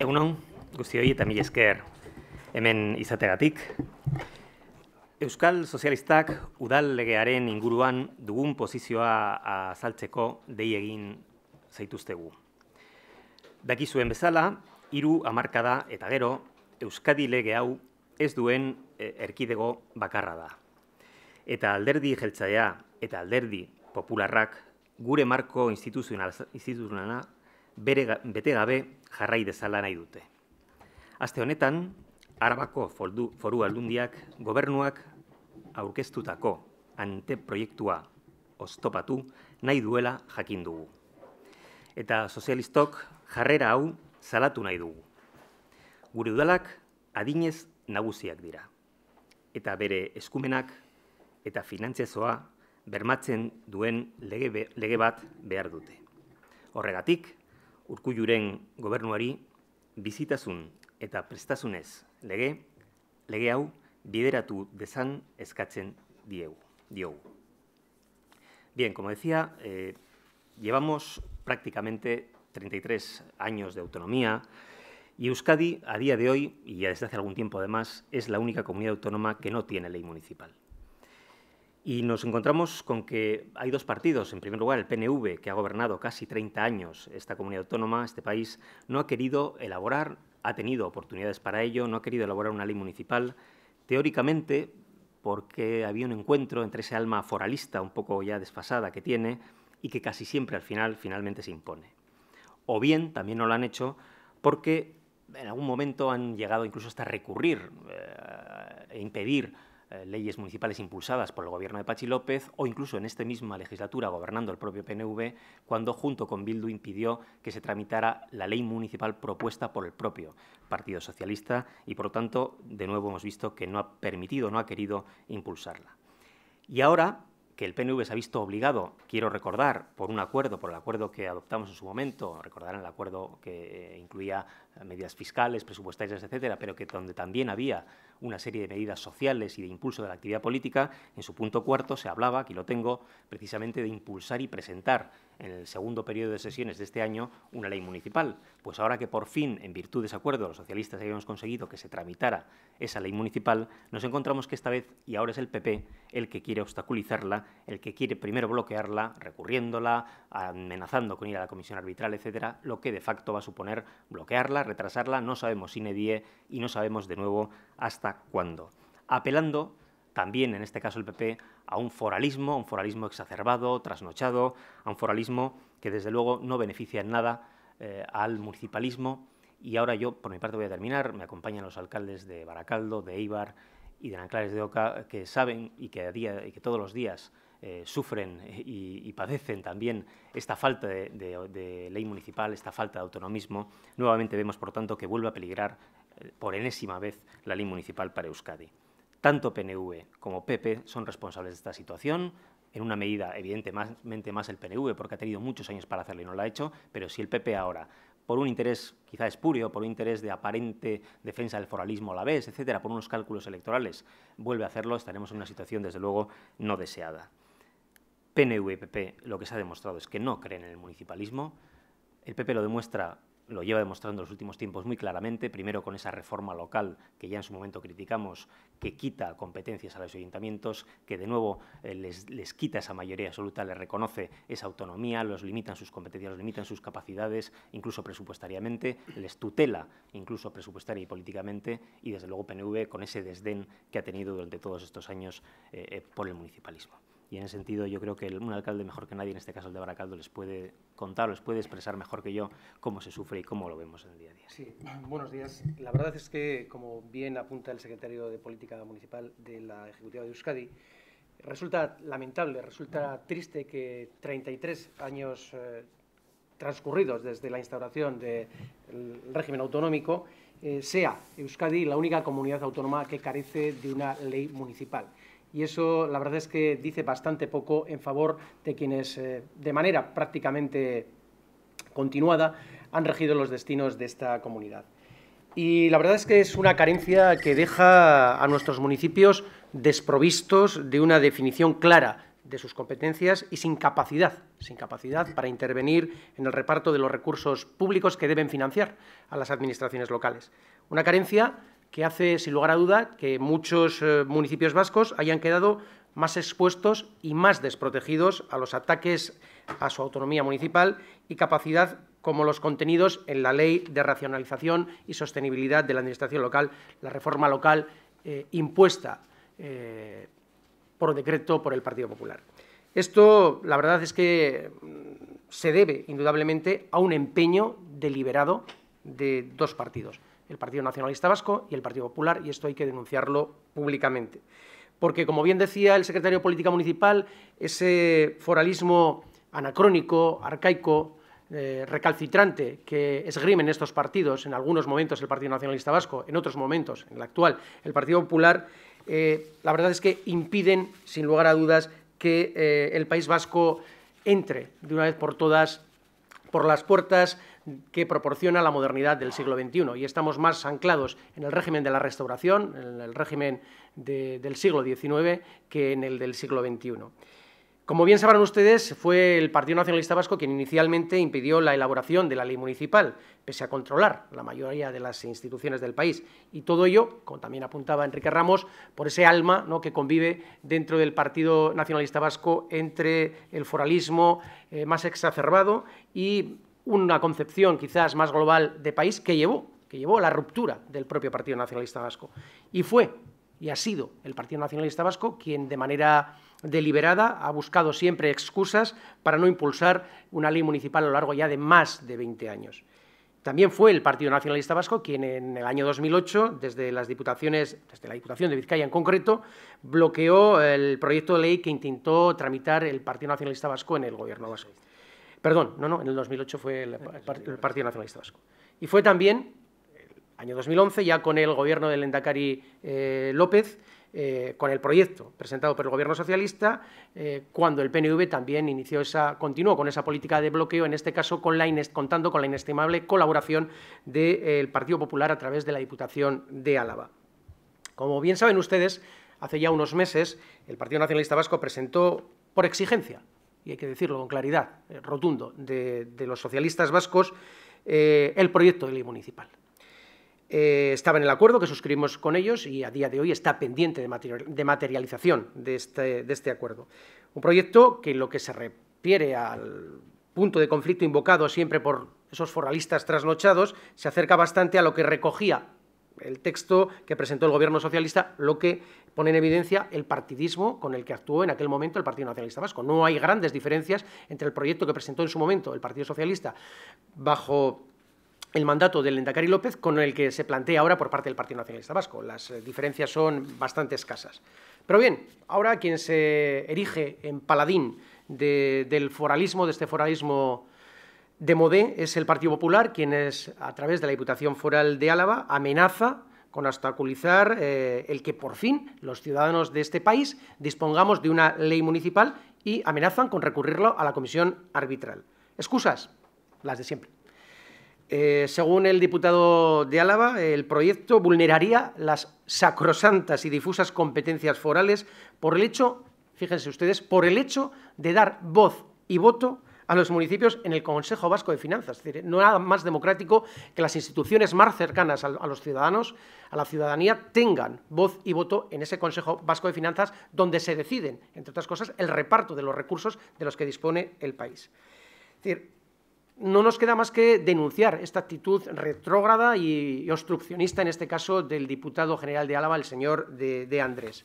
Egunon, guzti hori eta mila esker hemen izategatik. Euskal Sozialistak udal legearen inguruan dugun pozizioa azaltzeko dei egin zaituztegu. Dakizuen bezala, hiru hamarkada eta gero, Euskadi lege hau ez duen e, erkidego bakarra da. Eta alderdi jeltzaia eta alderdi popularrak gure marko instituzionala bere bete gabe jarrai dezala nahi dute. Aste honetan, Arabako foldu, foru aldundiak gobernuak aurkeztutako anteproiektua oztopatu nahi duela jakin dugu. Eta sozialistok jarrera hau salatu nahi dugu. Gure udalak adinez nagusiak dira. Eta bere eskumenak eta finantzezoa bermatzen duen lege bat behar dute. Horregatik, urkulluren gobernuari bizitasun eta prestasunez lege, lege hau bideratu dezan eskatzen diegu, diogu. Bien, como decía, eh, llevamos prácticamente 33 años de autonomía y Euskadi, a día de hoy, y ya desde hace algún tiempo además, es la única comunidad autónoma que no tiene ley municipal. Y nos encontramos con que hay dos partidos. En primer lugar, el PNV, que ha gobernado casi 30 años esta comunidad autónoma, este país, no ha querido elaborar, ha tenido oportunidades para ello, no ha querido elaborar una ley municipal. Teóricamente, porque había un encuentro entre ese alma foralista un poco ya desfasada que tiene y que casi siempre al final finalmente se impone. O bien, también no lo han hecho porque en algún momento han llegado incluso hasta recurrir eh, e impedir eh, leyes municipales impulsadas por el gobierno de Pachi López o incluso en esta misma legislatura gobernando el propio PNV, cuando junto con Bildu impidió que se tramitara la ley municipal propuesta por el propio Partido Socialista y, por lo tanto, de nuevo hemos visto que no ha permitido, no ha querido impulsarla. Y ahora que el PNV se ha visto obligado, quiero recordar, por un acuerdo, por el acuerdo que adoptamos en su momento, recordarán el acuerdo que incluía medidas fiscales, presupuestarias, etcétera, pero que donde también había una serie de medidas sociales y de impulso de la actividad política, en su punto cuarto se hablaba, aquí lo tengo, precisamente de impulsar y presentar en el segundo periodo de sesiones de este año una ley municipal. Pues ahora que por fin, en virtud de ese acuerdo, los socialistas habíamos conseguido que se tramitara esa ley municipal, nos encontramos que esta vez, y ahora es el PP, el que quiere obstaculizarla, el que quiere primero bloquearla, recurriéndola, amenazando con ir a la comisión arbitral, etcétera, lo que de facto va a suponer bloquearla retrasarla, no sabemos si die y no sabemos de nuevo hasta cuándo. Apelando también, en este caso el PP, a un foralismo, un foralismo exacerbado, trasnochado, a un foralismo que desde luego no beneficia en nada eh, al municipalismo. Y ahora yo, por mi parte, voy a terminar. Me acompañan los alcaldes de Baracaldo, de Eibar y de Anclares de Oca, que saben y que, y que todos los días eh, sufren y, padecen también esta falta de, ley municipal, esta falta de autonomismo. Nuevamente vemos, por tanto, que vuelve a peligrar eh, por enésima vez la ley municipal para Euskadi. Tanto PNV como PP son responsables de esta situación, en una medida evidentemente más el PNV, porque ha tenido muchos años para hacerlo y no lo ha hecho, pero si el PP ahora, por un interés quizá espurio, por un interés de aparente defensa del foralismo a la vez, etcétera, por unos cálculos electorales, vuelve a hacerlo, estaremos en una situación desde luego no deseada. PNV y PP lo que se ha demostrado es que no creen en el municipalismo. El PP lo demuestra, lo lleva demostrando en los últimos tiempos muy claramente, primero con esa reforma local que ya en su momento criticamos, que quita competencias a los ayuntamientos, que de nuevo eh, les, quita esa mayoría absoluta, les reconoce esa autonomía, los limitan sus competencias, los limitan sus capacidades, incluso presupuestariamente, les tutela incluso presupuestaria y políticamente, y desde luego PNV con ese desdén que ha tenido durante todos estos años eh, eh, por el municipalismo y en ese sentido yo creo que un alcalde mejor que nadie, en este caso el de Baracaldo, les puede contar, les puede expresar mejor que yo cómo se sufre y cómo lo vemos en el día a día. Sí, buenos días. La verdad es que, como bien apunta el secretario de Política Municipal de la Ejecutiva de Euskadi, resulta lamentable, resulta triste que 33 años eh, transcurridos desde la instauración del régimen autonómico, eh, sea Euskadi la única comunidad autónoma que carece de una ley municipal y eso la verdad es que dice bastante poco en favor de quienes eh, de manera prácticamente continuada han regido los destinos de esta comunidad. Y la verdad es que es una carencia que deja a nuestros municipios desprovistos de una definición clara de sus competencias y sin capacidad, sin capacidad para intervenir en el reparto de los recursos públicos que deben financiar a las administraciones locales. Una carencia que hace, sin lugar a duda, que muchos eh, municipios vascos hayan quedado más expuestos y más desprotegidos a los ataques a su autonomía municipal y capacidad como los contenidos en la Ley de Racionalización y Sostenibilidad de la Administración Local, la reforma local eh, impuesta eh, por decreto por el Partido Popular. Esto, la verdad es que mm, se debe, indudablemente, a un empeño deliberado de dos partidos el Partido Nacionalista Vasco y el Partido Popular, y esto hay que denunciarlo públicamente. Porque, como bien decía el secretario de Política Municipal, ese foralismo anacrónico, arcaico, eh, recalcitrante que esgrimen estos partidos, en algunos momentos el Partido Nacionalista Vasco, en otros momentos, en el actual, el Partido Popular, eh, la verdad es que impiden, sin lugar a dudas, que eh, el País Vasco entre de una vez por todas por las puertas que proporciona la modernidad del siglo XXI y estamos más anclados en el régimen de la restauración, en el régimen del siglo XIX, que en el del siglo XXI. Como bien sabrán ustedes, fue el Partido Nacionalista Vasco quien inicialmente impidió la elaboración de la ley municipal, pese a controlar la mayoría de las instituciones del país. Y todo ello, como también apuntaba Enrique Ramos, por ese alma ¿no? que convive dentro del Partido Nacionalista Vasco entre el foralismo eh, más exacerbado y una concepción quizás más global de país que llevó, que llevó a la ruptura del propio Partido Nacionalista Vasco. Y fue y ha sido el Partido Nacionalista Vasco quien de manera deliberada ha buscado siempre excusas para no impulsar una ley municipal a lo largo ya de más de 20 años. También fue el Partido Nacionalista Vasco quien en el año 2008, desde las diputaciones, desde la Diputación de Vizcaya en concreto, bloqueó el proyecto de ley que intentó tramitar el Partido Nacionalista Vasco en el Gobierno vasco. Perdón, no, no, en el 2008 fue el, Partido Nacionalista Vasco. Y fue también, el año 2011, ya con el gobierno del Endacari eh, López, eh, con el proyecto presentado por el Gobierno socialista, eh, cuando el PNV también inició esa, continuó con esa política de bloqueo, en este caso con contando con la inestimable colaboración del Partido Popular a través de la Diputación de Álava. Como bien saben ustedes, hace ya unos meses el Partido Nacionalista Vasco presentó, por exigencia y hay que decirlo con claridad, eh, rotundo, de, los socialistas vascos eh, el proyecto de ley municipal. Eh, estaba en el acuerdo que suscribimos con ellos y a día de hoy está pendiente de, materialización de este, de este acuerdo. Un proyecto que en lo que se refiere al punto de conflicto invocado siempre por esos foralistas trasnochados se acerca bastante a lo que recogía el texto que presentó el gobierno socialista lo que pone en evidencia el partidismo con el que actuó en aquel momento el Partido Nacionalista Vasco. No hay grandes diferencias entre el proyecto que presentó en su momento el Partido Socialista bajo el mandato del Endacari López con el que se plantea ahora por parte del Partido Nacionalista Vasco. Las eh, diferencias son bastante escasas. Pero bien, ahora quien se erige en paladín del foralismo, de este foralismo de Modé es el Partido Popular quienes, a través de la Diputación Foral de Álava, amenaza con obstaculizar eh, el que por fin los ciudadanos de este país dispongamos de una ley municipal y amenazan con recurrirlo a la comisión arbitral. Excusas, las de siempre. Eh, según el diputado de Álava, el proyecto vulneraría las sacrosantas y difusas competencias forales por el hecho, fíjense ustedes, por el hecho de dar voz y voto a los municipios en el Consejo Vasco de Finanzas. Es decir, eh, no nada más democrático que las instituciones más cercanas a, los ciudadanos, a la ciudadanía, tengan voz y voto en ese Consejo Vasco de Finanzas donde se deciden, entre otras cosas, el reparto de los recursos de los que dispone el país. Es decir, no nos queda más que denunciar esta actitud retrógrada y obstruccionista, en este caso, del diputado general de Álava, el señor de Andrés.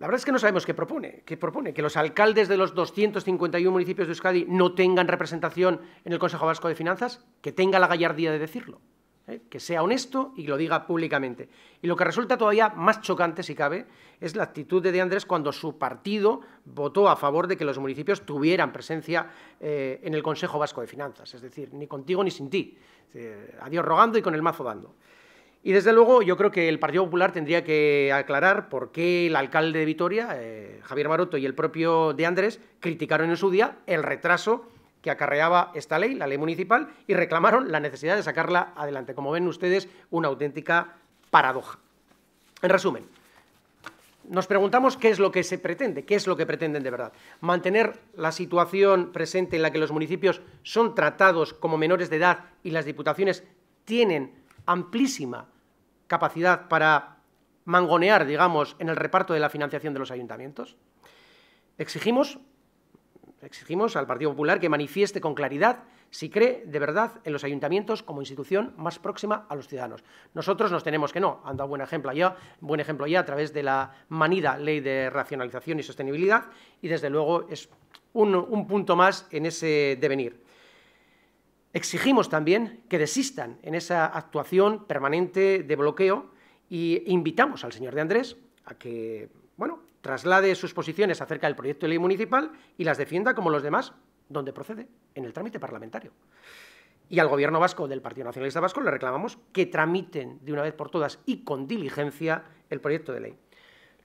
La verdad es que no sabemos qué propone. ¿Qué propone? ¿Que los alcaldes de los 251 municipios de Euskadi no tengan representación en el Consejo Vasco de Finanzas? Que tenga la gallardía de decirlo. ¿eh? Que sea honesto y lo diga públicamente. Y lo que resulta todavía más chocante, si cabe, es la actitud de De Andrés cuando su partido votó a favor de que los municipios tuvieran presencia eh, en el Consejo Vasco de Finanzas. Es decir, ni contigo ni sin ti. Eh, adiós rogando y con el mazo dando. Y desde luego yo creo que el Partido Popular tendría que aclarar por qué el alcalde de Vitoria, eh, Javier Maroto, y el propio de Andrés criticaron en su día el retraso que acarreaba esta ley, la ley municipal, y reclamaron la necesidad de sacarla adelante. Como ven ustedes, una auténtica paradoja. En resumen, nos preguntamos qué es lo que se pretende, qué es lo que pretenden de verdad. Mantener la situación presente en la que los municipios son tratados como menores de edad y las diputaciones tienen amplísima capacidad para mangonear, digamos, en el reparto de la financiación de los ayuntamientos. Exigimos, exigimos al Partido Popular que manifieste con claridad si cree de verdad en los ayuntamientos como institución más próxima a los ciudadanos. Nosotros nos tenemos que no, han dado buen ejemplo ya, buen ejemplo ya a través de la manida Ley de Racionalización y Sostenibilidad y desde luego es un, un punto más en ese devenir. Exigimos también que desistan en esa actuación permanente de bloqueo y invitamos al señor de Andrés a que, bueno, traslade sus posiciones acerca del proyecto de ley municipal y las defienda como los demás, donde procede, en el trámite parlamentario. Y al gobierno vasco del Partido Nacionalista Vasco le reclamamos que tramiten de una vez por todas y con diligencia el proyecto de ley.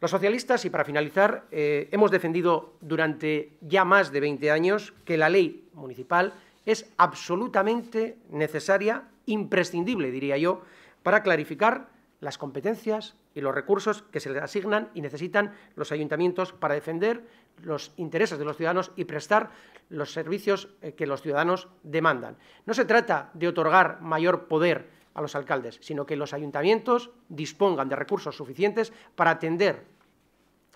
Los socialistas, y para finalizar, eh, hemos defendido durante ya más de 20 años que la ley municipal es absolutamente necesaria, imprescindible, diría yo, para clarificar las competencias y los recursos que se les asignan y necesitan los ayuntamientos para defender los intereses de los ciudadanos y prestar los servicios eh, que los ciudadanos demandan. No se trata de otorgar mayor poder a los alcaldes, sino que los ayuntamientos dispongan de recursos suficientes para atender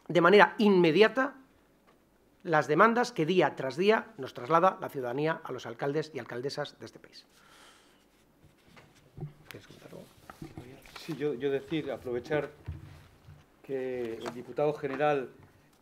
de manera inmediata las demandas que día tras día nos traslada la ciudadanía a los alcaldes y alcaldesas de este país. Sí, yo, decir, aprovechar que el diputado general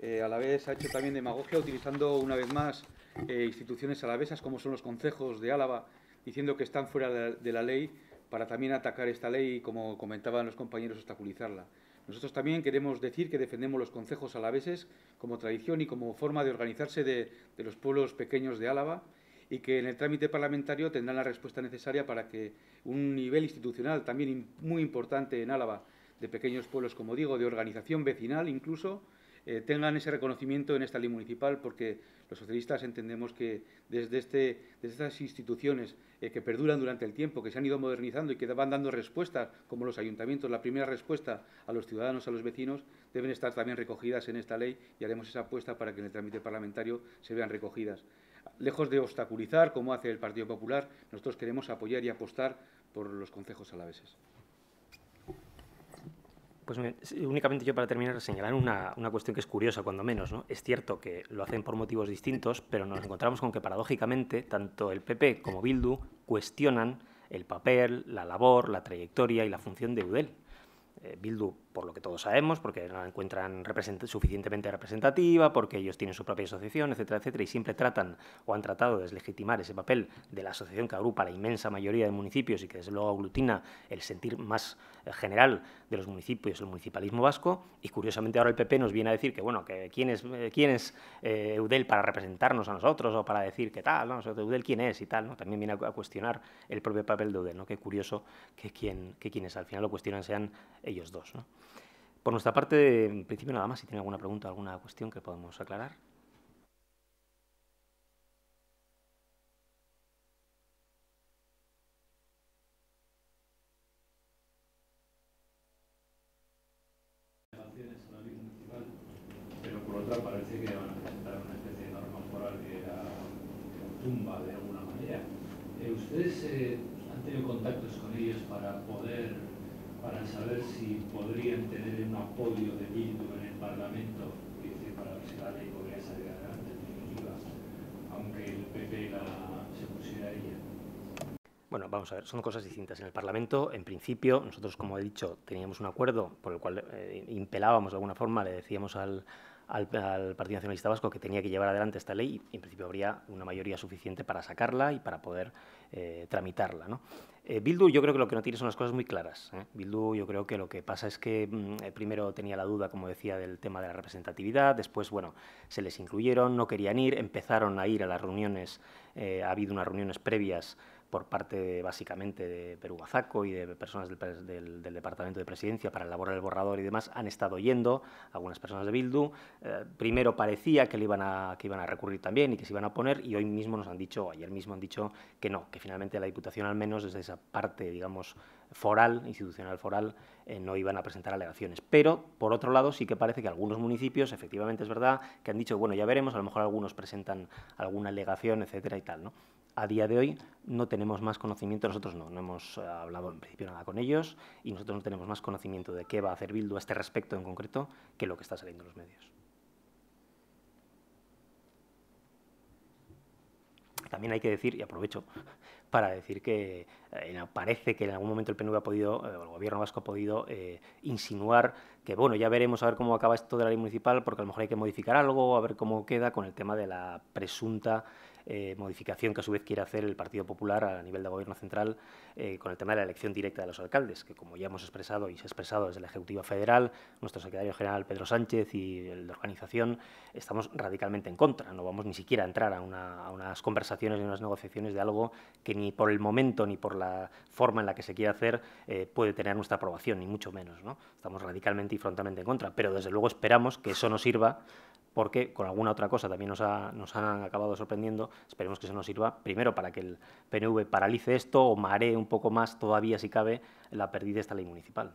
a la vez ha hecho también demagogia utilizando una vez más eh, instituciones alavesas como son los concejos de Álava, diciendo que están fuera de la, de la ley para también atacar esta ley y, como comentaban los compañeros, obstaculizarla. Nosotros también queremos decir que defendemos los concejos alaveses como tradición y como forma de organizarse de, de los pueblos pequeños de Álava y que en el trámite parlamentario tendrán la respuesta necesaria para que un nivel institucional también muy importante en Álava de pequeños pueblos, como digo, de organización vecinal incluso, eh, tengan ese reconocimiento en esta ley municipal, porque los socialistas entendemos que desde, este, estas instituciones eh, que perduran durante el tiempo, que se han ido modernizando y que van dando respuesta, como los ayuntamientos, la primera respuesta a los ciudadanos, a los vecinos, deben estar también recogidas en esta ley y haremos esa apuesta para que en el trámite parlamentario se vean recogidas. Lejos de obstaculizar, como hace el Partido Popular, nosotros queremos apoyar y apostar por los concejos alaveses. Pues únicamente yo para terminar señalar una, cuestión que es curiosa, cuando menos. ¿no? Es cierto que lo hacen por motivos distintos, pero nos encontramos con que paradójicamente tanto el PP como Bildu cuestionan el papel, la labor, la trayectoria y la función de UDEL. Eh, Bildu por lo que todos sabemos, porque no la encuentran suficientemente representativa, porque ellos tienen su propia asociación, etcétera, etcétera, y siempre tratan o han tratado de deslegitimar ese papel de la asociación que agrupa la inmensa mayoría de municipios y que desde luego aglutina el sentir más eh, general de los municipios, el municipalismo vasco, y curiosamente ahora el PP nos viene a decir que, bueno, quién es, eh, quién es eh, Eudel para representarnos a nosotros o para decir que tal, ¿no? Eudel quién es y tal, ¿no? También viene a, cuestionar el propio papel de Eudel, ¿no? Qué curioso que, quien, que quienes al final lo cuestionan sean ellos dos, ¿no? Por nuestra parte, en principio nada más, si tiene alguna pregunta, alguna cuestión que podemos aclarar. ¿Ustedes han tenido contactos con ellos para poder para saber si podrían tener un apoyo de Bildu en el Parlamento, dice, para ver si la ley podría salir adelante definitiva, aunque el PP la, se pusiera Bueno, vamos a ver, son cosas distintas. En el Parlamento, en principio, nosotros, como he dicho, teníamos un acuerdo por el cual eh, impelábamos de alguna forma, le decíamos al, al, Partido Nacionalista Vasco que tenía que llevar adelante esta ley y en principio habría una mayoría suficiente para sacarla y para poder eh, tramitarla. ¿no? Eh, Bildu yo creo que lo que no tiene son las cosas muy claras. ¿eh? Bildu yo creo que lo que pasa es que mm, primero tenía la duda, como decía, del tema de la representatividad, después, bueno, se les incluyeron, no querían ir, empezaron a ir a las reuniones, ha habido unas reuniones previas por parte básicamente de Perú Bazaco y de personas del, Departamento de Presidencia para elaborar el borrador y demás, han estado yendo, algunas personas de Bildu. Eh, primero parecía que, le iban a, que iban a recurrir también y que se iban a poner y hoy mismo nos han dicho, ayer mismo han dicho que no, que finalmente la Diputación al menos desde esa parte, digamos, foral, institucional foral, eh, no iban a presentar alegaciones. Pero, por otro lado, sí que parece que algunos municipios, efectivamente es verdad, que han dicho, bueno, ya veremos, a lo mejor algunos presentan alguna alegación, etcétera y tal, ¿no? a día de hoy no tenemos más conocimiento, nosotros no, no hemos eh, hablado en principio nada con ellos y nosotros no tenemos más conocimiento de qué va a hacer Bildu a este respecto en concreto que lo que está saliendo en los medios. También hay que decir, y aprovecho para decir que eh, parece que en algún momento el PNV ha podido, eh, o el gobierno vasco ha podido insinuar que, bueno, ya veremos a ver cómo acaba esto de la ley municipal, porque a lo mejor hay que modificar algo, a ver cómo queda con el tema de la presunta eh, modificación que a su vez quiere hacer el Partido Popular a nivel de Gobierno Central eh, con el tema de la elección directa de los alcaldes, que como ya hemos expresado y se ha expresado desde la Ejecutiva Federal, nuestro secretario general Pedro Sánchez y el de organización, estamos radicalmente en contra. No vamos ni siquiera a entrar a, unas conversaciones y unas negociaciones de algo que ni por el momento ni por la forma en la que se quiere hacer eh, puede tener nuestra aprobación, ni mucho menos. ¿no? Estamos radicalmente y frontalmente en contra, pero desde luego esperamos que eso nos sirva porque con alguna otra cosa también nos, han acabado sorprendiendo. Esperemos que eso nos sirva primero para que el PNV paralice esto o maree un poco más todavía, si cabe, la pérdida de esta ley municipal.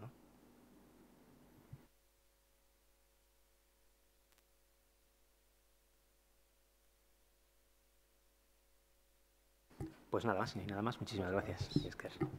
Pues nada más, nada más, muchísimas gracias.